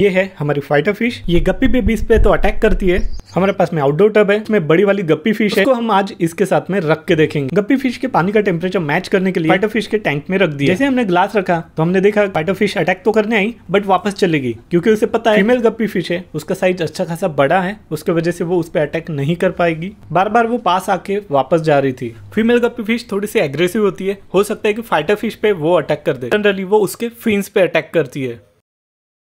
ये है हमारी फाइटर फिश ये गप्पी बेबीज पे तो अटैक करती है हमारे पास में आउटडोर टब है इसमें बड़ी वाली गप्पी फिश है हम आज इसके साथ में रख के देखेंगे गप्पी फिश के पानी का टेम्परेचर मैच करने के लिए फाइटर फिश के टैंक में रख दिया जैसे हमने ग्लास रखा तो हमने देखा फाइटर फिश अटैक तो करने आई बट वापस चलेगी क्योंकि उसे पता है फीमेल गप्पी फिश है उसका साइज अच्छा खासा बड़ा है उसके वजह से वो उस पर अटैक नहीं कर पाएगी बार बार वो पास आके वापस जा रही थी फीमेल गप्पी फिश थोड़ी सी एग्रेसिव होती है हो सकता है की फाइटर फिश पे वो अटैक कर दे जनरली वो उसके फीस पे अटैक करती है